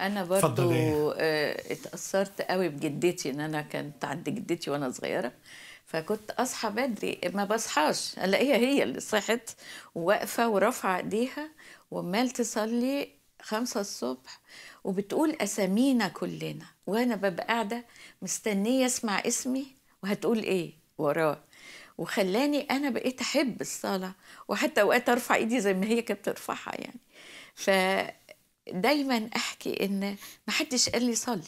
انا برضو إيه؟ اتاثرت قوي بجدتي ان انا كانت عند جدتي وانا صغيره فكنت اصحى بدري ما بصحاش الاقيها هي اللي صحت واقفه ورافعه ايديها وعمال تصلي خمسة الصبح وبتقول أسامينا كلنا وأنا ببقى قاعدة مستنية أسمع اسمي وهتقول إيه وراه وخلاني أنا بقيت أحب الصلاة وحتى أوقات أرفع إيدي زي ما هي كانت بترفعها يعني ف دايما احكي ان ما حدش قال لي صلي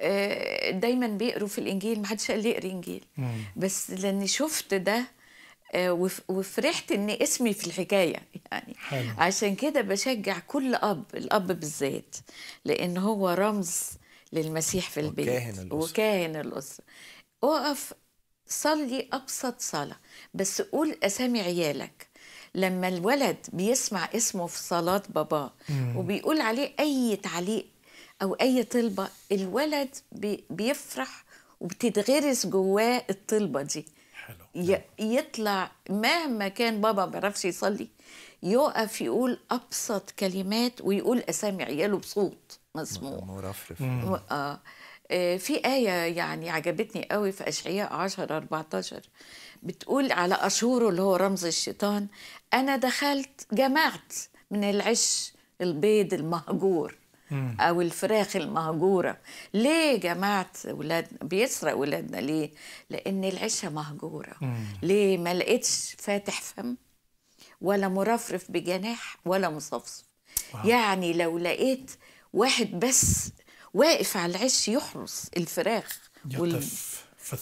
آه، دايما بيقروا في الانجيل ما حدش قال لي اقري انجيل بس لاني شفت ده آه، وفرحت ان اسمي في الحكايه يعني حلو. عشان كده بشجع كل اب الاب بالذات لان هو رمز للمسيح في البيت وكاهن الاسره وكاهن الاسره اقف صلي ابسط صلاه بس قول اسامي عيالك لما الولد بيسمع اسمه في صلاة باباه وبيقول عليه أي تعليق أو أي طلبة الولد بيفرح وبتتغرس جواه الطلبة دي حلو. يطلع مهما كان بابا ما بيعرفش يصلي يقف يقول أبسط كلمات ويقول أسامي عياله بصوت مسموع آه. آه. في آية يعني عجبتني قوي في أشعياء 10 14 بتقول على أشهوره اللي هو رمز الشيطان أنا دخلت جمعت من العش البيض المهجور أو الفراخ المهجورة ليه جمعت ولادنا بيسرق ولادنا ليه لأن العشة مهجورة ليه ما لقيتش فاتح فم ولا مرفرف بجناح ولا مصفصف يعني لو لقيت واحد بس واقف على العش يحرس الفراخ يقف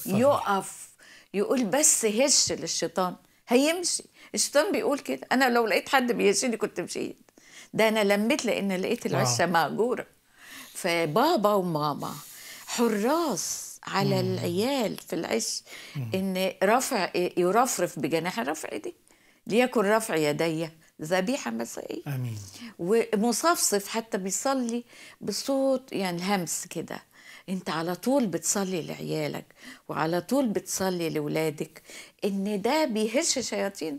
وال... يقف يقول بس هش للشيطان هيمشي الشيطان بيقول كده انا لو لقيت حد بيشيني كنت مشيت ده انا لميت لان لقيت العشه مهجوره فبابا وماما حراس على مم. العيال في العش مم. ان رفع يرفرف بجناح الرفع دي ليكن رفع يدي ذبيحه مسائيه امين ومصفصف حتى بيصلي بصوت يعني الهمس كده انت على طول بتصلي لعيالك وعلى طول بتصلي لولادك ان ده بيهش شياطين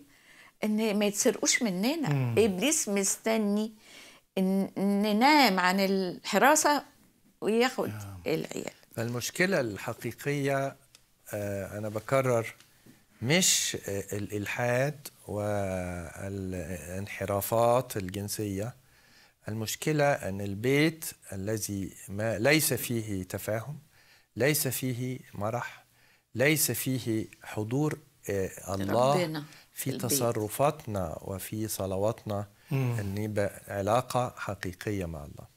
ان ما يتسرقوش مننا مم. ابليس مستني ان ننام عن الحراسه وياخد يا. العيال فالمشكله الحقيقيه آه، انا بكرر مش آه، الالحاد والانحرافات الجنسيه المشكلة أن البيت الذي ما ليس فيه تفاهم ليس فيه مرح ليس فيه حضور آه، الله في البيت. تصرفاتنا وفي صلواتنا أن يبقى علاقة حقيقية مع الله